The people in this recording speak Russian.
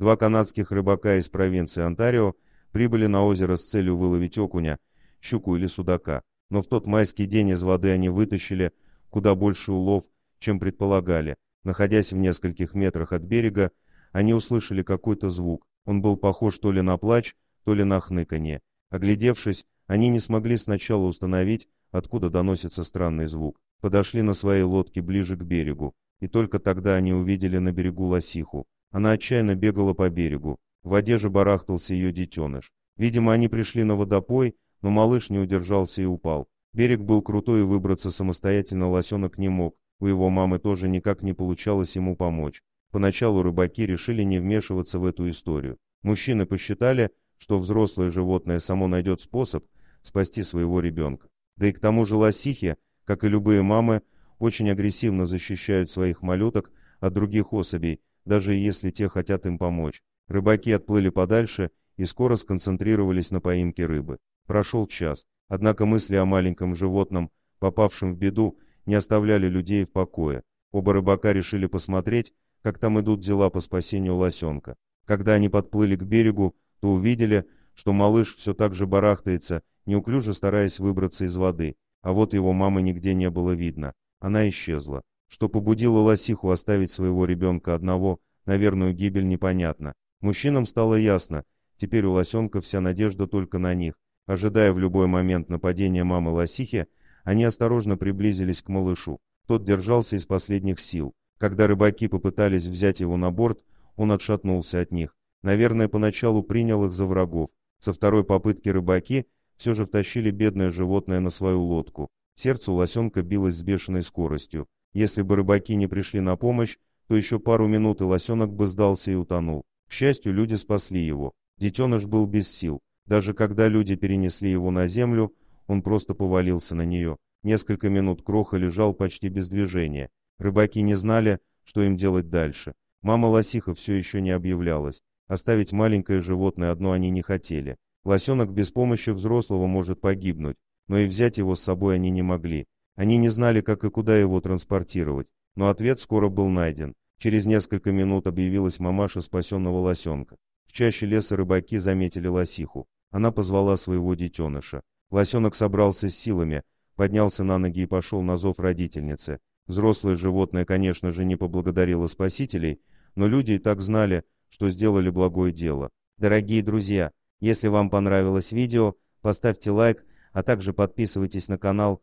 Два канадских рыбака из провинции Онтарио прибыли на озеро с целью выловить окуня, щуку или судака. Но в тот майский день из воды они вытащили куда больше улов, чем предполагали. Находясь в нескольких метрах от берега, они услышали какой-то звук. Он был похож то ли на плач, то ли на хныканье. Оглядевшись, они не смогли сначала установить, откуда доносится странный звук. Подошли на своей лодке ближе к берегу, и только тогда они увидели на берегу лосиху. Она отчаянно бегала по берегу. В воде же барахтался ее детеныш. Видимо, они пришли на водопой, но малыш не удержался и упал. Берег был крутой, и выбраться самостоятельно лосенок не мог. У его мамы тоже никак не получалось ему помочь. Поначалу рыбаки решили не вмешиваться в эту историю. Мужчины посчитали, что взрослое животное само найдет способ спасти своего ребенка. Да и к тому же лосихи, как и любые мамы, очень агрессивно защищают своих малюток от других особей, даже если те хотят им помочь. Рыбаки отплыли подальше и скоро сконцентрировались на поимке рыбы. Прошел час, однако мысли о маленьком животном, попавшем в беду, не оставляли людей в покое. Оба рыбака решили посмотреть, как там идут дела по спасению лосенка. Когда они подплыли к берегу, то увидели, что малыш все так же барахтается, неуклюже стараясь выбраться из воды, а вот его мамы нигде не было видно. Она исчезла. Что побудило лосиху оставить своего ребенка одного наверное, гибель, непонятно. Мужчинам стало ясно. Теперь у лосенка вся надежда только на них. Ожидая в любой момент нападения мамы лосихи, они осторожно приблизились к малышу. Тот держался из последних сил. Когда рыбаки попытались взять его на борт, он отшатнулся от них. Наверное, поначалу принял их за врагов. Со второй попытки рыбаки все же втащили бедное животное на свою лодку. Сердце у лосенка билось с бешеной скоростью. Если бы рыбаки не пришли на помощь, то еще пару минут и лосенок бы сдался и утонул. К счастью, люди спасли его. Детеныш был без сил. Даже когда люди перенесли его на землю, он просто повалился на нее. Несколько минут Кроха лежал почти без движения. Рыбаки не знали, что им делать дальше. Мама лосиха все еще не объявлялась. Оставить маленькое животное одно они не хотели. Лосенок без помощи взрослого может погибнуть, но и взять его с собой они не могли. Они не знали, как и куда его транспортировать, но ответ скоро был найден. Через несколько минут объявилась мамаша спасенного лосенка. В чаще леса рыбаки заметили лосиху. Она позвала своего детеныша. Лосенок собрался с силами, поднялся на ноги и пошел на зов родительницы. Взрослое животное, конечно же, не поблагодарило спасителей, но люди и так знали, что сделали благое дело. Дорогие друзья, если вам понравилось видео, поставьте лайк, а также подписывайтесь на канал